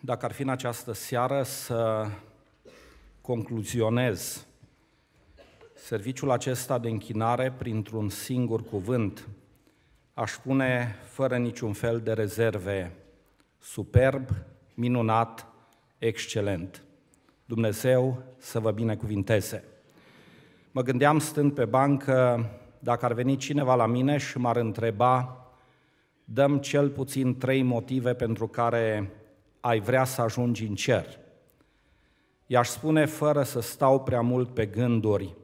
dacă ar fi în această seară să concluzionez serviciul acesta de închinare printr-un singur cuvânt, aș pune fără niciun fel de rezerve, superb, minunat, excelent. Dumnezeu să vă binecuvinteze. Mă gândeam stând pe bancă, dacă ar veni cineva la mine și m-ar întreba, dăm cel puțin trei motive pentru care ai vrea să ajungi în cer? I-aș spune fără să stau prea mult pe gânduri,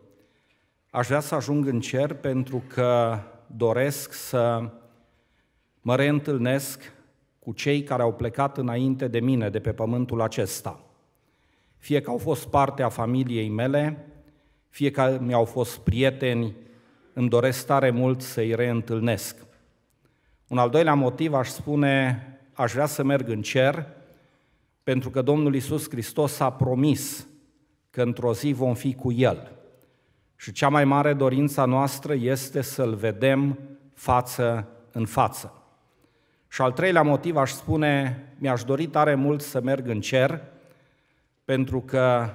aș vrea să ajung în cer pentru că doresc să mă reîntâlnesc cu cei care au plecat înainte de mine de pe pământul acesta. Fie că au fost parte a familiei mele, fie că mi-au fost prieteni, îmi doresc tare mult să-i reîntâlnesc. Un al doilea motiv aș spune, aș vrea să merg în cer pentru că Domnul Isus Hristos a promis că într-o zi vom fi cu El. Și cea mai mare dorința noastră este să-L vedem față în față. Și al treilea motiv aș spune, mi-aș dori tare mult să merg în cer, pentru că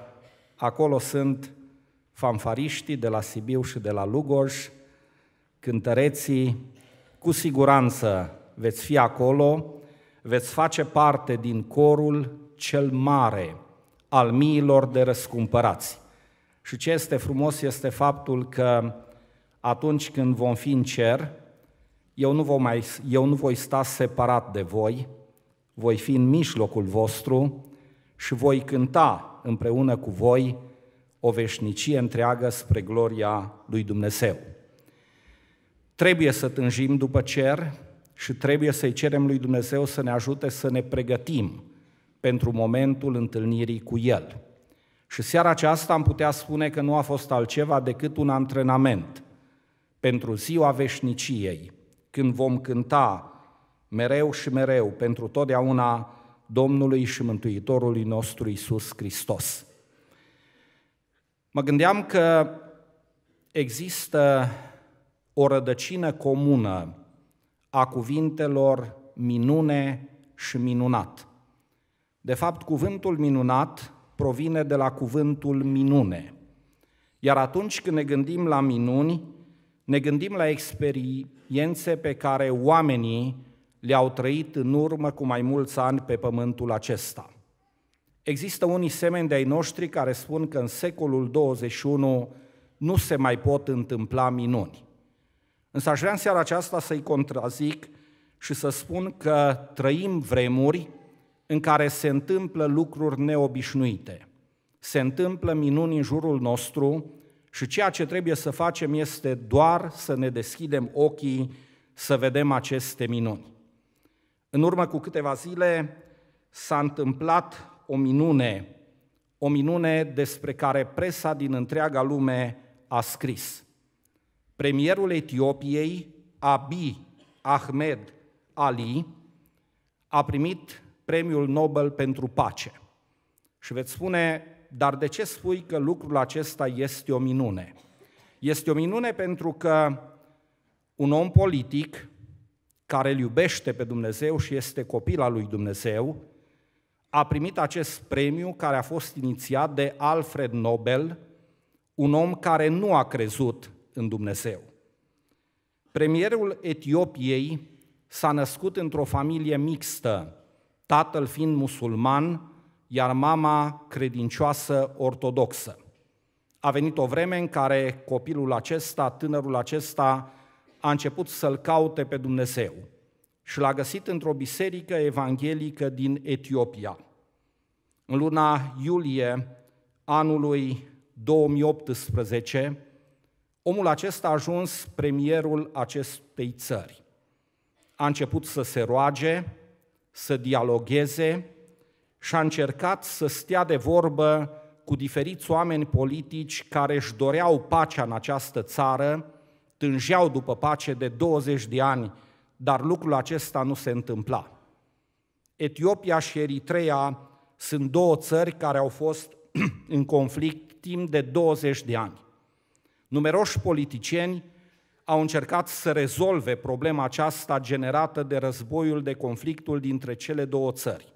acolo sunt fanfariștii de la Sibiu și de la Lugoj, cântăreții, cu siguranță veți fi acolo, veți face parte din corul cel mare al miilor de răscumpărați. Și ce este frumos este faptul că atunci când vom fi în cer, eu nu, vom mai, eu nu voi sta separat de voi, voi fi în mijlocul vostru și voi cânta împreună cu voi o veșnicie întreagă spre gloria lui Dumnezeu. Trebuie să tânjim după cer, și trebuie să-i cerem lui Dumnezeu să ne ajute să ne pregătim pentru momentul întâlnirii cu El. Și seara aceasta am putea spune că nu a fost altceva decât un antrenament pentru ziua veșniciei, când vom cânta mereu și mereu pentru totdeauna Domnului și Mântuitorului nostru Isus Hristos. Mă gândeam că există o rădăcină comună a cuvintelor minune și minunat. De fapt, cuvântul minunat provine de la cuvântul minune. Iar atunci când ne gândim la minuni, ne gândim la experiențe pe care oamenii le-au trăit în urmă cu mai mulți ani pe pământul acesta. Există unii semeni de ai noștri care spun că în secolul 21 nu se mai pot întâmpla minuni. Însă aș vrea în seara aceasta să-i contrazic și să spun că trăim vremuri în care se întâmplă lucruri neobișnuite. Se întâmplă minuni în jurul nostru și ceea ce trebuie să facem este doar să ne deschidem ochii să vedem aceste minuni. În urmă cu câteva zile s-a întâmplat o minune, o minune despre care presa din întreaga lume a scris premierul Etiopiei, Abi Ahmed Ali, a primit premiul Nobel pentru pace. Și veți spune, dar de ce spui că lucrul acesta este o minune? Este o minune pentru că un om politic care îl iubește pe Dumnezeu și este copil al lui Dumnezeu, a primit acest premiu care a fost inițiat de Alfred Nobel, un om care nu a crezut în Dumnezeu. Premierul Etiopiei s-a născut într-o familie mixtă, tatăl fiind musulman, iar mama credincioasă ortodoxă. A venit o vreme în care copilul acesta, tânărul acesta, a început să-l caute pe Dumnezeu și l-a găsit într-o biserică evanghelică din Etiopia. În luna iulie anului 2018, Omul acesta a ajuns premierul acestei țări. A început să se roage, să dialogheze și a încercat să stea de vorbă cu diferiți oameni politici care își doreau pacea în această țară, tânjeau după pace de 20 de ani, dar lucrul acesta nu se întâmpla. Etiopia și Eritrea sunt două țări care au fost în conflict timp de 20 de ani. Numeroși politicieni au încercat să rezolve problema aceasta generată de războiul, de conflictul dintre cele două țări.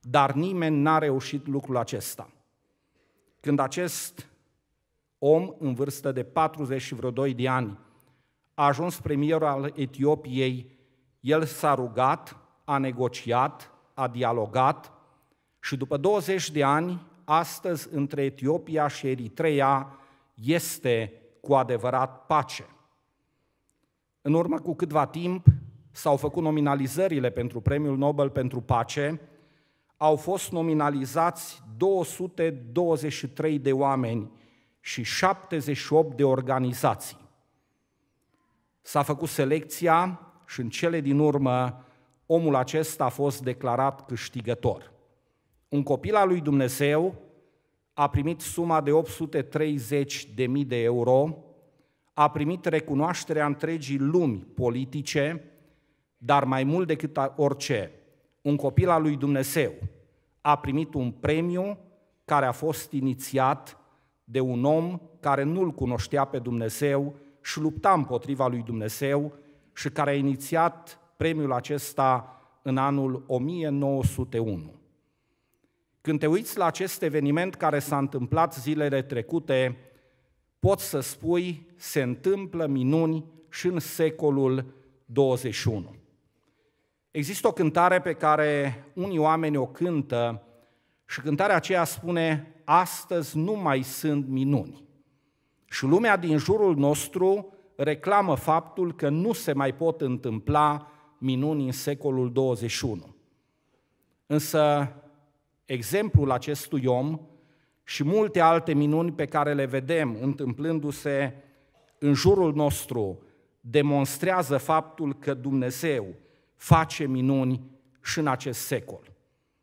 Dar nimeni n-a reușit lucrul acesta. Când acest om în vârstă de 42 de ani a ajuns premier al Etiopiei, el s-a rugat, a negociat, a dialogat și după 20 de ani, astăzi între Etiopia și Eritrea este cu adevărat pace. În urmă cu câtva timp s-au făcut nominalizările pentru Premiul Nobel pentru Pace, au fost nominalizați 223 de oameni și 78 de organizații. S-a făcut selecția și în cele din urmă omul acesta a fost declarat câștigător. Un copil al lui Dumnezeu a primit suma de 830.000 de euro, a primit recunoașterea întregii lumi politice, dar mai mult decât orice, un copil al lui Dumnezeu a primit un premiu care a fost inițiat de un om care nu-l cunoștea pe Dumnezeu și lupta împotriva lui Dumnezeu și care a inițiat premiul acesta în anul 1901. Când te uiți la acest eveniment care s-a întâmplat zilele trecute, poți să spui, se întâmplă minuni și în secolul 21. Există o cântare pe care unii oameni o cântă și cântarea aceea spune, astăzi nu mai sunt minuni. Și lumea din jurul nostru reclamă faptul că nu se mai pot întâmpla minuni în secolul 21. Însă exemplul acestui om și multe alte minuni pe care le vedem întâmplându-se în jurul nostru demonstrează faptul că Dumnezeu face minuni și în acest secol.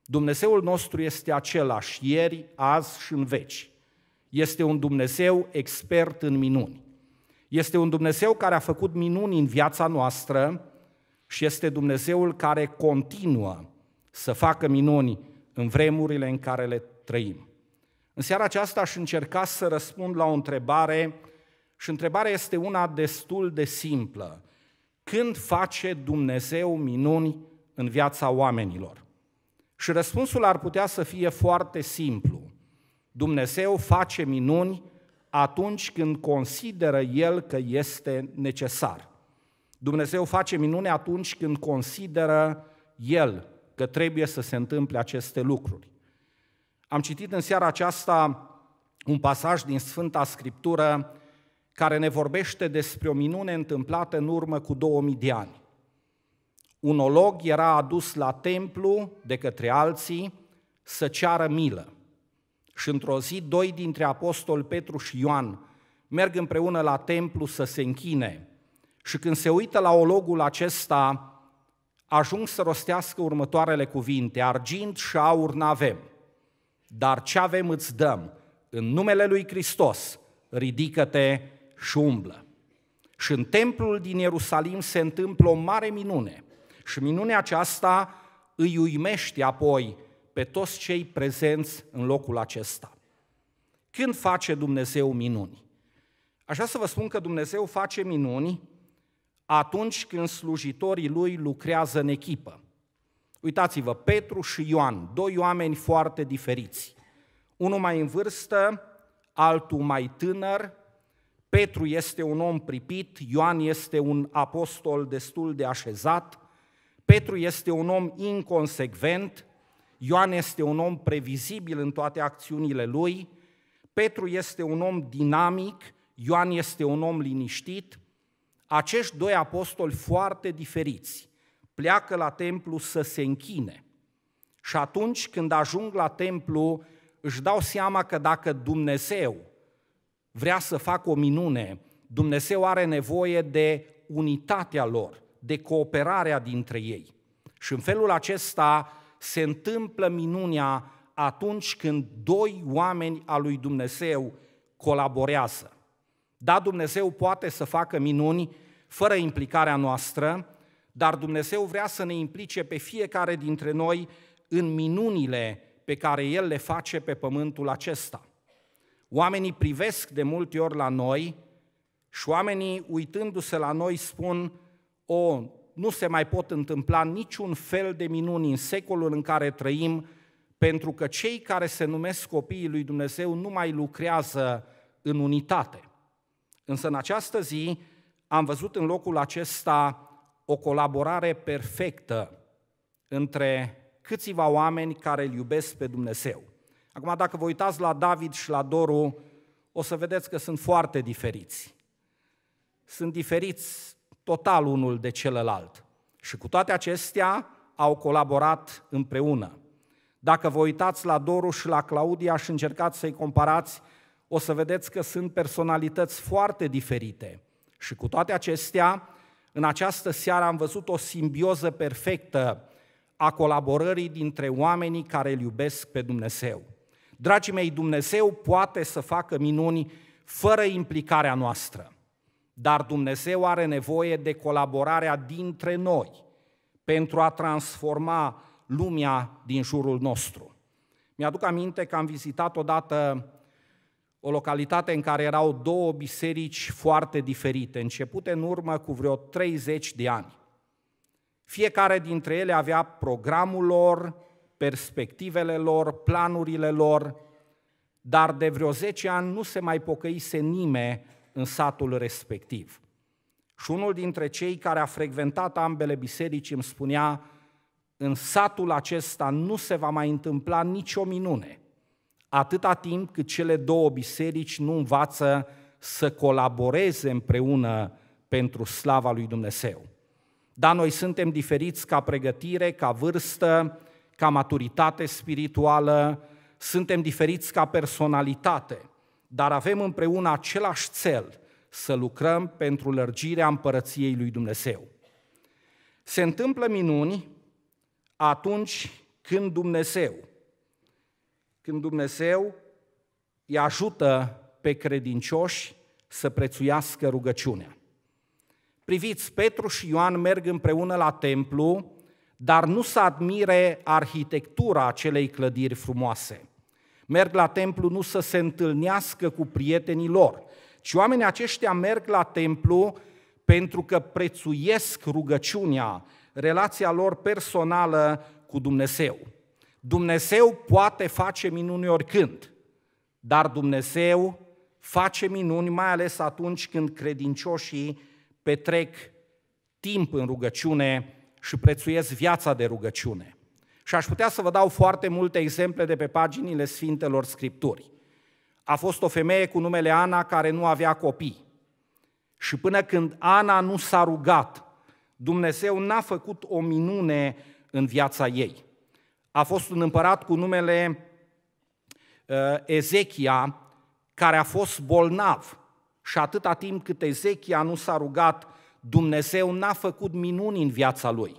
Dumnezeul nostru este același ieri, azi și în veci. Este un Dumnezeu expert în minuni. Este un Dumnezeu care a făcut minuni în viața noastră și este Dumnezeul care continuă să facă minuni în vremurile în care le trăim. În seara aceasta aș încerca să răspund la o întrebare și întrebarea este una destul de simplă. Când face Dumnezeu minuni în viața oamenilor? Și răspunsul ar putea să fie foarte simplu. Dumnezeu face minuni atunci când consideră El că este necesar. Dumnezeu face minuni atunci când consideră El că trebuie să se întâmple aceste lucruri. Am citit în seara aceasta un pasaj din Sfânta Scriptură care ne vorbește despre o minune întâmplată în urmă cu 2000 de ani. Un olog era adus la templu de către alții să ceară milă. Și într-o zi, doi dintre apostoli Petru și Ioan merg împreună la templu să se închine. Și când se uită la ologul acesta, ajung să rostească următoarele cuvinte, argint și aur n-avem, dar ce avem îți dăm, în numele lui Hristos, ridică-te și umblă. Și în templul din Ierusalim se întâmplă o mare minune și minunea aceasta îi uimește apoi pe toți cei prezenți în locul acesta. Când face Dumnezeu minuni? Așa să vă spun că Dumnezeu face minuni atunci când slujitorii lui lucrează în echipă. Uitați-vă, Petru și Ioan, doi oameni foarte diferiți. Unul mai în vârstă, altul mai tânăr, Petru este un om pripit, Ioan este un apostol destul de așezat, Petru este un om inconsecvent, Ioan este un om previzibil în toate acțiunile lui, Petru este un om dinamic, Ioan este un om liniștit, acești doi apostoli foarte diferiți pleacă la templu să se închine. Și atunci când ajung la templu, își dau seama că dacă Dumnezeu vrea să facă o minune, Dumnezeu are nevoie de unitatea lor, de cooperarea dintre ei. Și în felul acesta se întâmplă minunea atunci când doi oameni al lui Dumnezeu colaborează. Da, Dumnezeu poate să facă minuni fără implicarea noastră, dar Dumnezeu vrea să ne implice pe fiecare dintre noi în minunile pe care El le face pe pământul acesta. Oamenii privesc de multe ori la noi și oamenii, uitându-se la noi, spun, o, nu se mai pot întâmpla niciun fel de minuni în secolul în care trăim, pentru că cei care se numesc copiii lui Dumnezeu nu mai lucrează în unitate. Însă în această zi am văzut în locul acesta o colaborare perfectă între câțiva oameni care îl iubesc pe Dumnezeu. Acum, dacă vă uitați la David și la Doru, o să vedeți că sunt foarte diferiți. Sunt diferiți total unul de celălalt. Și cu toate acestea au colaborat împreună. Dacă vă uitați la Doru și la Claudia și încercați să-i comparați, o să vedeți că sunt personalități foarte diferite – și cu toate acestea, în această seară am văzut o simbioză perfectă a colaborării dintre oamenii care îl iubesc pe Dumnezeu. Dragii mei, Dumnezeu poate să facă minuni fără implicarea noastră, dar Dumnezeu are nevoie de colaborarea dintre noi pentru a transforma lumea din jurul nostru. Mi-aduc aminte că am vizitat odată o localitate în care erau două biserici foarte diferite, începute în urmă cu vreo 30 de ani. Fiecare dintre ele avea programul lor, perspectivele lor, planurile lor, dar de vreo 10 ani nu se mai pocăise nimeni în satul respectiv. Și unul dintre cei care a frecventat ambele biserici îmi spunea, în satul acesta nu se va mai întâmpla nicio minune – atâta timp cât cele două biserici nu învață să colaboreze împreună pentru slava lui Dumnezeu. Da, noi suntem diferiți ca pregătire, ca vârstă, ca maturitate spirituală, suntem diferiți ca personalitate, dar avem împreună același cel, să lucrăm pentru lărgirea împărăției lui Dumnezeu. Se întâmplă minuni atunci când Dumnezeu când Dumnezeu îi ajută pe credincioși să prețuiască rugăciunea. Priviți, Petru și Ioan merg împreună la templu, dar nu să admire arhitectura acelei clădiri frumoase. Merg la templu nu să se întâlnească cu prietenii lor, ci oamenii aceștia merg la templu pentru că prețuiesc rugăciunea, relația lor personală cu Dumnezeu. Dumnezeu poate face minuni oricând, dar Dumnezeu face minuni mai ales atunci când credincioșii petrec timp în rugăciune și prețuiesc viața de rugăciune. Și aș putea să vă dau foarte multe exemple de pe paginile Sfintelor Scripturi. A fost o femeie cu numele Ana care nu avea copii. Și până când Ana nu s-a rugat, Dumnezeu n-a făcut o minune în viața ei a fost un împărat cu numele uh, Ezechia, care a fost bolnav. Și atâta timp cât Ezechia nu s-a rugat, Dumnezeu n-a făcut minuni în viața lui.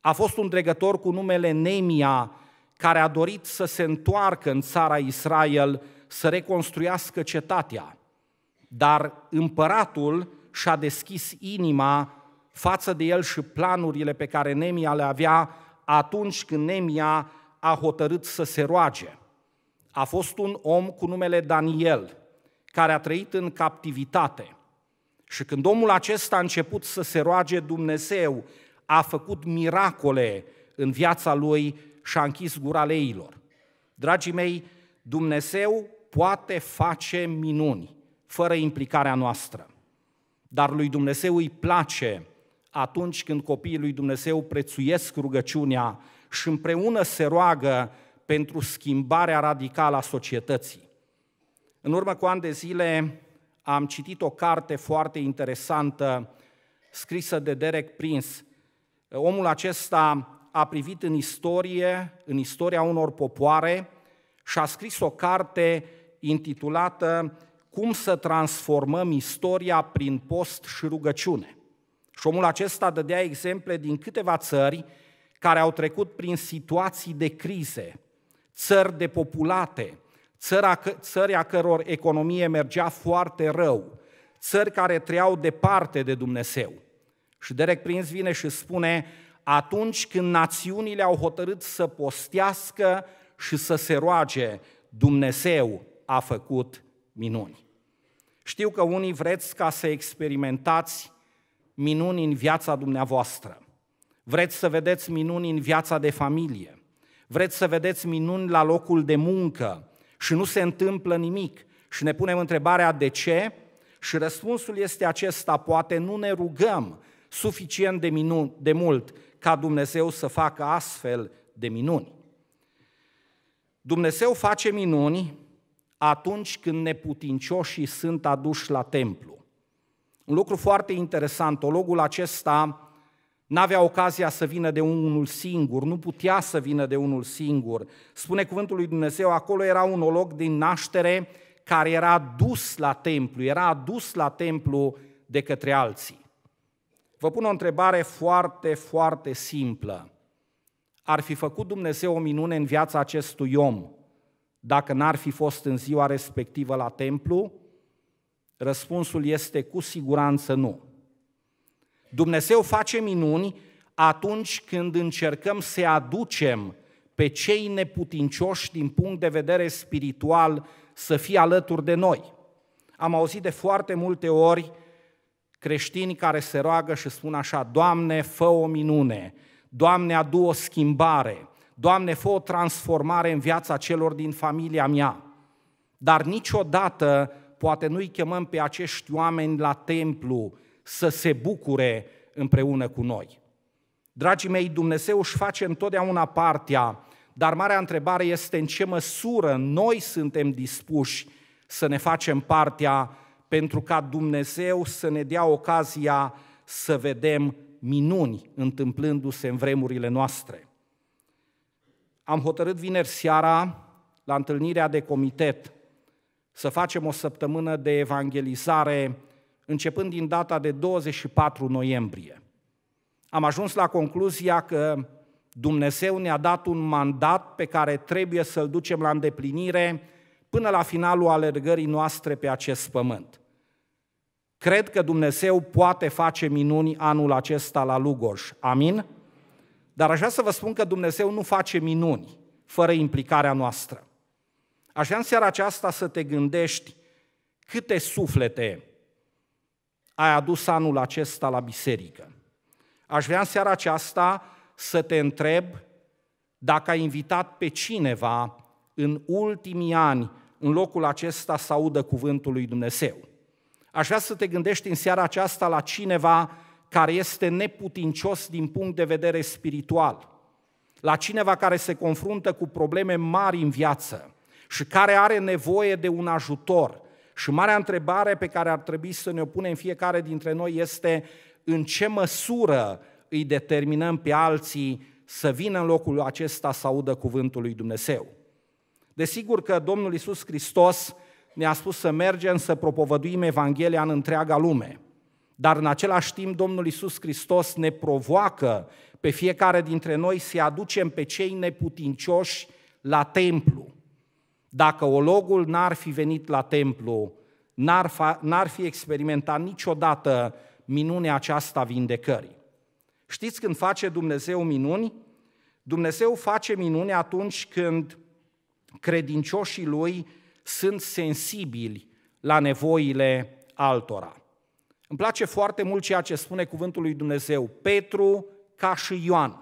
A fost un dregător cu numele Nemia, care a dorit să se întoarcă în țara Israel, să reconstruiască cetatea. Dar împăratul și-a deschis inima față de el și planurile pe care Nemia le avea atunci când Nemia a hotărât să se roage. A fost un om cu numele Daniel, care a trăit în captivitate. Și când omul acesta a început să se roage Dumnezeu, a făcut miracole în viața lui și a închis gura leilor. Dragii mei, Dumnezeu poate face minuni fără implicarea noastră. Dar lui Dumnezeu îi place atunci când copiii lui Dumnezeu prețuiesc rugăciunea și împreună se roagă pentru schimbarea radicală a societății. În urmă cu ani de zile am citit o carte foarte interesantă scrisă de Derek Prince. Omul acesta a privit în istorie, în istoria unor popoare și a scris o carte intitulată Cum să transformăm istoria prin post și rugăciune. Și omul acesta dădea exemple din câteva țări care au trecut prin situații de crize, țări depopulate, țări a căror economie mergea foarte rău, țări care trăiau departe de Dumnezeu. Și Derek Prinz vine și spune, atunci când națiunile au hotărât să postească și să se roage, Dumnezeu a făcut minuni. Știu că unii vreți ca să experimentați minuni în viața dumneavoastră. Vreți să vedeți minuni în viața de familie. Vreți să vedeți minuni la locul de muncă și nu se întâmplă nimic. Și ne punem întrebarea de ce? Și răspunsul este acesta, poate nu ne rugăm suficient de, minu- de mult ca Dumnezeu să facă astfel de minuni. Dumnezeu face minuni atunci când neputincioșii sunt aduși la templu. Un lucru foarte interesant, ologul acesta n-avea ocazia să vină de unul singur, nu putea să vină de unul singur. Spune cuvântul lui Dumnezeu, acolo era un olog din naștere care era dus la templu, era adus la templu de către alții. Vă pun o întrebare foarte, foarte simplă. Ar fi făcut Dumnezeu o minune în viața acestui om dacă n-ar fi fost în ziua respectivă la templu? Răspunsul este cu siguranță nu. Dumnezeu face minuni atunci când încercăm să aducem pe cei neputincioși din punct de vedere spiritual să fie alături de noi. Am auzit de foarte multe ori creștini care se roagă și spun așa, Doamne, fă o minune, Doamne, adu o schimbare, Doamne, fă o transformare în viața celor din familia mea. Dar niciodată poate noi chemăm pe acești oameni la templu să se bucure împreună cu noi. Dragii mei, Dumnezeu își face întotdeauna partea, dar marea întrebare este în ce măsură noi suntem dispuși să ne facem partea pentru ca Dumnezeu să ne dea ocazia să vedem minuni întâmplându-se în vremurile noastre. Am hotărât vineri seara, la întâlnirea de comitet, să facem o săptămână de evangelizare începând din data de 24 noiembrie. Am ajuns la concluzia că Dumnezeu ne-a dat un mandat pe care trebuie să-l ducem la îndeplinire până la finalul alergării noastre pe acest pământ. Cred că Dumnezeu poate face minuni anul acesta la Lugoj. Amin? Dar aș vrea să vă spun că Dumnezeu nu face minuni fără implicarea noastră. Aș vrea în seara aceasta să te gândești câte suflete ai adus anul acesta la biserică. Aș vrea în seara aceasta să te întreb dacă ai invitat pe cineva în ultimii ani în locul acesta să audă cuvântul lui Dumnezeu. Aș vrea să te gândești în seara aceasta la cineva care este neputincios din punct de vedere spiritual, la cineva care se confruntă cu probleme mari în viață, și care are nevoie de un ajutor. Și marea întrebare pe care ar trebui să ne o punem fiecare dintre noi este în ce măsură îi determinăm pe alții să vină în locul acesta să audă cuvântul lui Dumnezeu. Desigur că Domnul Isus Hristos ne-a spus să mergem să propovăduim Evanghelia în întreaga lume. Dar în același timp Domnul Isus Hristos ne provoacă pe fiecare dintre noi să aducem pe cei neputincioși la templu. Dacă ologul n-ar fi venit la templu, n-ar, fa- n-ar fi experimentat niciodată minunea aceasta vindecării. Știți când face Dumnezeu minuni? Dumnezeu face minuni atunci când credincioșii lui sunt sensibili la nevoile altora. Îmi place foarte mult ceea ce spune cuvântul lui Dumnezeu. Petru ca și Ioan,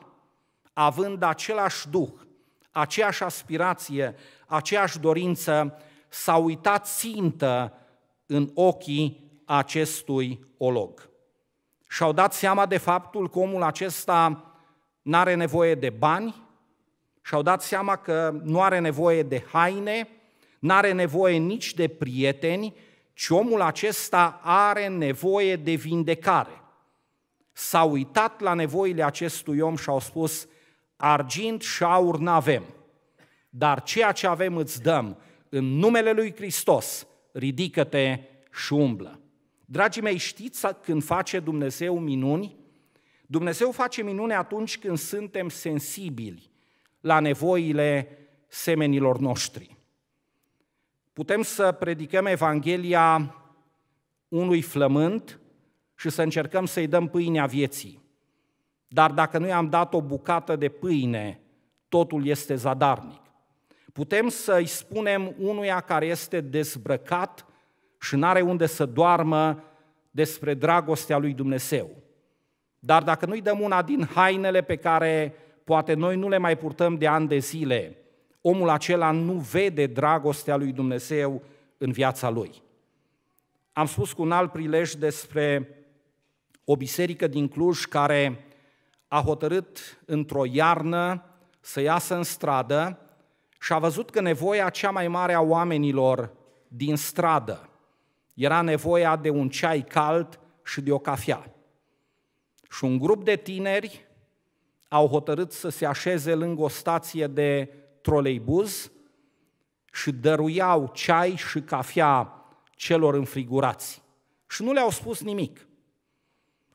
având același duh, aceeași aspirație, aceeași dorință, s-a uitat țintă în ochii acestui olog. Și-au dat seama de faptul că omul acesta nu are nevoie de bani, și-au dat seama că nu are nevoie de haine, nu are nevoie nici de prieteni, ci omul acesta are nevoie de vindecare. S-au uitat la nevoile acestui om și au spus, argint și aur n-avem, dar ceea ce avem îți dăm. În numele Lui Hristos, ridică-te și umblă. Dragii mei, știți când face Dumnezeu minuni? Dumnezeu face minune atunci când suntem sensibili la nevoile semenilor noștri. Putem să predicăm Evanghelia unui flământ și să încercăm să-i dăm pâinea vieții. Dar dacă nu i-am dat o bucată de pâine, totul este zadarnic. Putem să-i spunem unuia care este dezbrăcat și n-are unde să doarmă despre dragostea lui Dumnezeu. Dar dacă nu-i dăm una din hainele pe care poate noi nu le mai purtăm de ani de zile, omul acela nu vede dragostea lui Dumnezeu în viața lui. Am spus cu un alt prilej despre o biserică din Cluj care a hotărât într-o iarnă să iasă în stradă și a văzut că nevoia cea mai mare a oamenilor din stradă era nevoia de un ceai cald și de o cafea. Și un grup de tineri au hotărât să se așeze lângă o stație de troleibuz și dăruiau ceai și cafea celor înfrigurați. Și nu le-au spus nimic.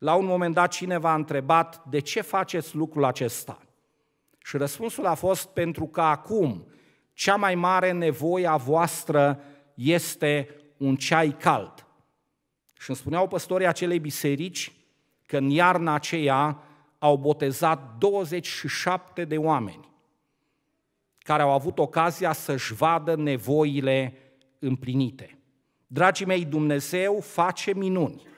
La un moment dat cineva a întrebat de ce faceți lucrul acesta? Și răspunsul a fost pentru că acum cea mai mare nevoie a voastră este un ceai cald. Și îmi spuneau păstorii acelei biserici că în iarna aceea au botezat 27 de oameni care au avut ocazia să-și vadă nevoile împlinite. Dragii mei, Dumnezeu face minuni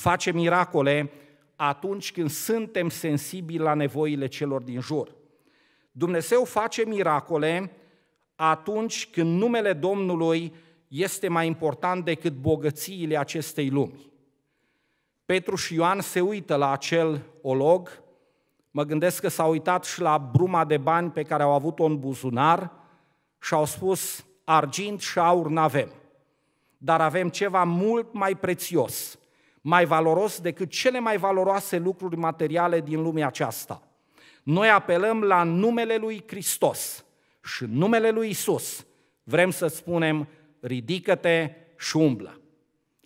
face miracole atunci când suntem sensibili la nevoile celor din jur. Dumnezeu face miracole atunci când numele Domnului este mai important decât bogățiile acestei lumi. Petru și Ioan se uită la acel olog, mă gândesc că s-au uitat și la bruma de bani pe care au avut-o în buzunar și au spus, argint și aur n-avem, dar avem ceva mult mai prețios – mai valoros decât cele mai valoroase lucruri materiale din lumea aceasta. Noi apelăm la numele lui Hristos și numele lui Isus. Vrem să spunem, ridică-te și umblă.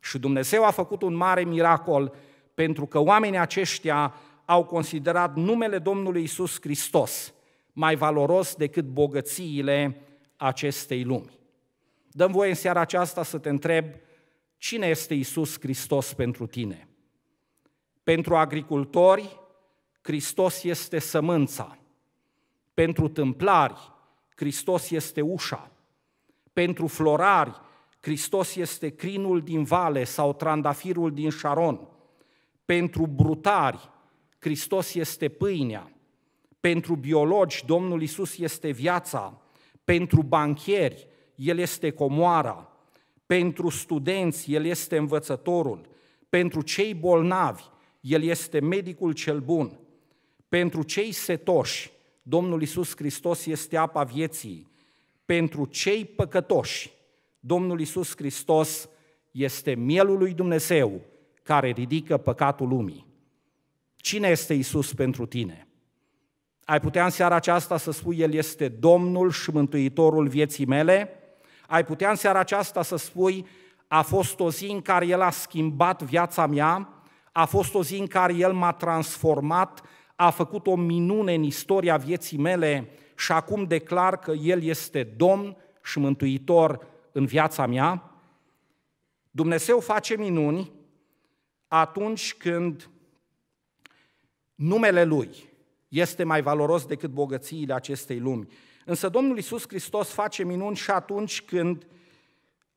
Și Dumnezeu a făcut un mare miracol pentru că oamenii aceștia au considerat numele Domnului Isus Hristos mai valoros decât bogățiile acestei lumi. Dăm voie în seara aceasta să te întreb Cine este Isus Hristos pentru tine? Pentru agricultori, Hristos este sămânța. Pentru tâmplari, Hristos este ușa. Pentru florari, Hristos este crinul din vale sau trandafirul din șaron. Pentru brutari, Hristos este pâinea. Pentru biologi, Domnul Isus este viața. Pentru banchieri, El este comoara pentru studenți, El este învățătorul. Pentru cei bolnavi, El este medicul cel bun. Pentru cei setoși, Domnul Isus Hristos este apa vieții. Pentru cei păcătoși, Domnul Isus Hristos este mielul lui Dumnezeu care ridică păcatul lumii. Cine este Isus pentru tine? Ai putea în seara aceasta să spui El este Domnul și Mântuitorul vieții mele? Ai putea în seara aceasta să spui, a fost o zi în care El a schimbat viața mea, a fost o zi în care El m-a transformat, a făcut o minune în istoria vieții mele și acum declar că El este Domn și Mântuitor în viața mea? Dumnezeu face minuni atunci când numele Lui este mai valoros decât bogățiile acestei lumi. Însă Domnul Isus Hristos face minuni și atunci când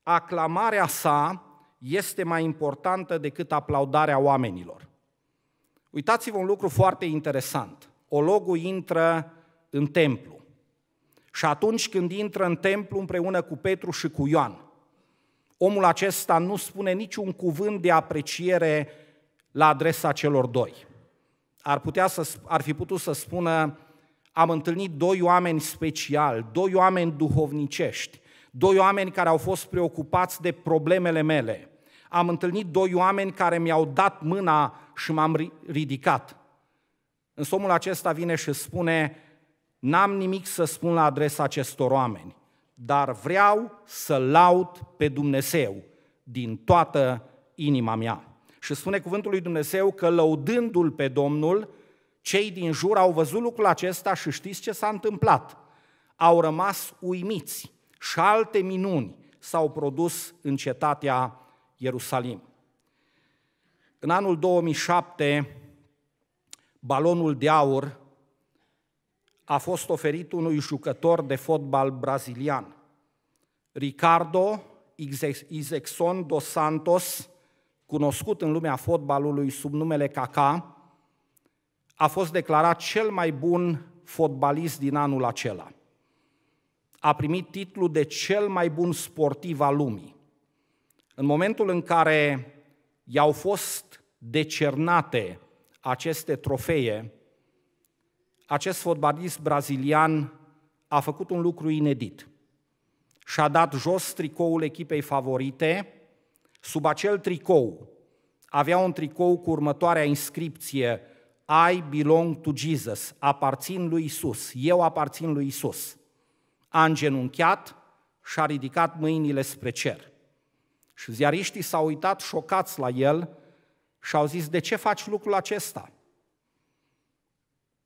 aclamarea sa este mai importantă decât aplaudarea oamenilor. Uitați-vă un lucru foarte interesant. Ologul intră în templu. Și atunci când intră în templu împreună cu Petru și cu Ioan, omul acesta nu spune niciun cuvânt de apreciere la adresa celor doi ar, putea să, ar fi putut să spună am întâlnit doi oameni speciali, doi oameni duhovnicești, doi oameni care au fost preocupați de problemele mele. Am întâlnit doi oameni care mi-au dat mâna și m-am ridicat. În somul acesta vine și spune, n-am nimic să spun la adresa acestor oameni, dar vreau să laud pe Dumnezeu din toată inima mea. Și spune cuvântul lui Dumnezeu că lăudându-l pe Domnul, cei din jur au văzut lucrul acesta și știți ce s-a întâmplat. Au rămas uimiți și alte minuni s-au produs în cetatea Ierusalim. În anul 2007, balonul de aur a fost oferit unui jucător de fotbal brazilian, Ricardo Izexon dos Santos cunoscut în lumea fotbalului sub numele Kaká, a fost declarat cel mai bun fotbalist din anul acela. A primit titlul de cel mai bun sportiv al lumii. În momentul în care i-au fost decernate aceste trofee, acest fotbalist brazilian a făcut un lucru inedit. Și-a dat jos tricoul echipei favorite, Sub acel tricou avea un tricou cu următoarea inscripție I belong to Jesus, aparțin lui Isus, eu aparțin lui Isus. A îngenunchiat și a ridicat mâinile spre cer. Și ziariștii s-au uitat șocați la el și au zis, de ce faci lucrul acesta?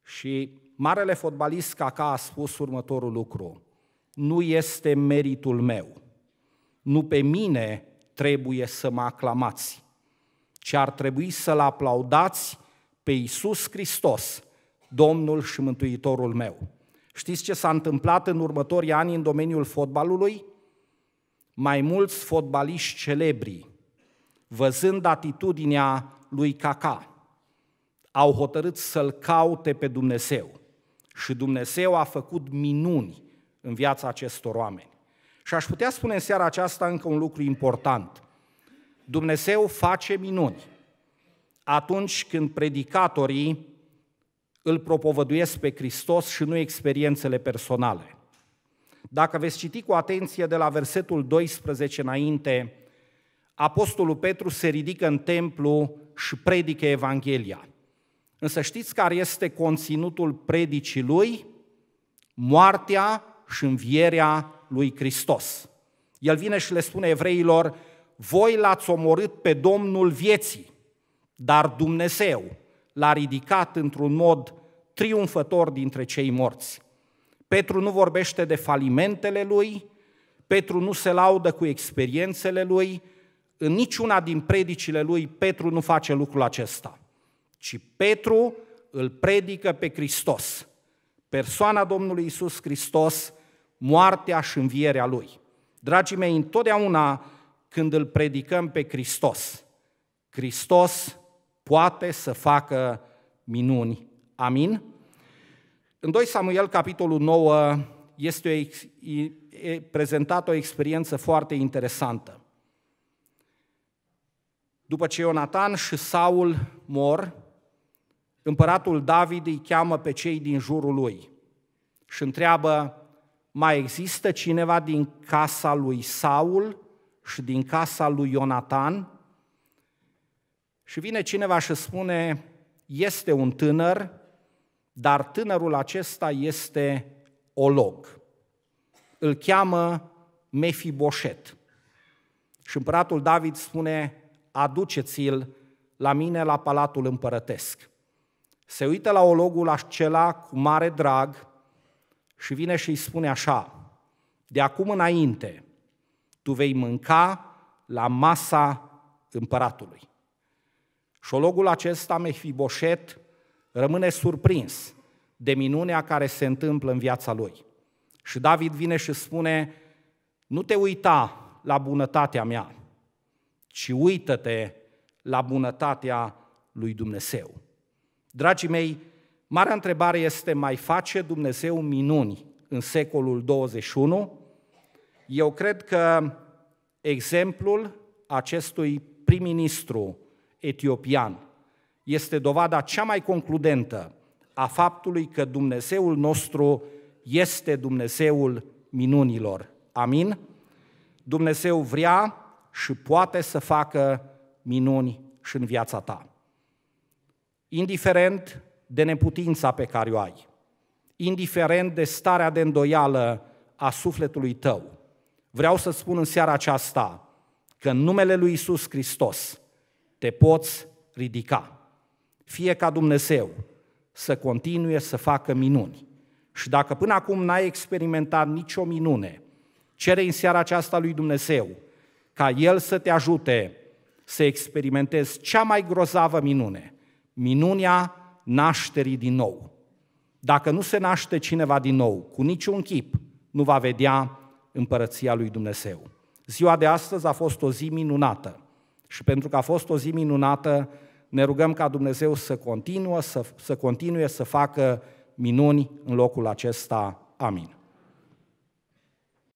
Și marele fotbalist Caca a spus următorul lucru, nu este meritul meu, nu pe mine trebuie să mă aclamați, ci ar trebui să-L aplaudați pe Iisus Hristos, Domnul și Mântuitorul meu. Știți ce s-a întâmplat în următorii ani în domeniul fotbalului? Mai mulți fotbaliști celebri, văzând atitudinea lui Caca, au hotărât să-L caute pe Dumnezeu. Și Dumnezeu a făcut minuni în viața acestor oameni. Și aș putea spune în seara aceasta încă un lucru important. Dumnezeu face minuni atunci când predicatorii îl propovăduiesc pe Hristos și nu experiențele personale. Dacă veți citi cu atenție de la versetul 12 înainte, Apostolul Petru se ridică în templu și predică Evanghelia. Însă știți care este conținutul predicii lui? Moartea și învierea lui Hristos. El vine și le spune evreilor, voi l-ați omorât pe Domnul vieții, dar Dumnezeu l-a ridicat într-un mod triumfător dintre cei morți. Petru nu vorbește de falimentele lui, Petru nu se laudă cu experiențele lui, în niciuna din predicile lui Petru nu face lucrul acesta, ci Petru îl predică pe Hristos. Persoana Domnului Isus Hristos moartea și învierea Lui. Dragii mei, întotdeauna când îl predicăm pe Hristos, Hristos poate să facă minuni. Amin? În 2 Samuel, capitolul 9, este o, prezentată o experiență foarte interesantă. După ce Ionatan și Saul mor, împăratul David îi cheamă pe cei din jurul lui și întreabă mai există cineva din casa lui Saul și din casa lui Ionatan? Și vine cineva și spune, este un tânăr, dar tânărul acesta este olog. Îl cheamă Mefiboset. Și împăratul David spune, aduceți-l la mine la palatul împărătesc. Se uită la ologul acela cu mare drag, și vine și îi spune așa, de acum înainte, tu vei mânca la masa împăratului. Șologul acesta, Mehfiboset, rămâne surprins de minunea care se întâmplă în viața lui. Și David vine și spune, nu te uita la bunătatea mea, ci uită-te la bunătatea lui Dumnezeu. Dragii mei, Marea întrebare este, mai face Dumnezeu minuni în secolul 21? Eu cred că exemplul acestui prim-ministru etiopian este dovada cea mai concludentă a faptului că Dumnezeul nostru este Dumnezeul minunilor. Amin? Dumnezeu vrea și poate să facă minuni și în viața ta. Indiferent de neputința pe care o ai, indiferent de starea de îndoială a sufletului tău. Vreau să spun în seara aceasta că în numele lui Isus Hristos te poți ridica. Fie ca Dumnezeu să continue să facă minuni. Și dacă până acum n-ai experimentat nicio minune, cere în seara aceasta lui Dumnezeu ca El să te ajute să experimentezi cea mai grozavă minune, minunia nașterii din nou. Dacă nu se naște cineva din nou, cu niciun chip, nu va vedea împărăția lui Dumnezeu. Ziua de astăzi a fost o zi minunată și pentru că a fost o zi minunată, ne rugăm ca Dumnezeu să continuă, să, să continue să facă minuni în locul acesta. Amin.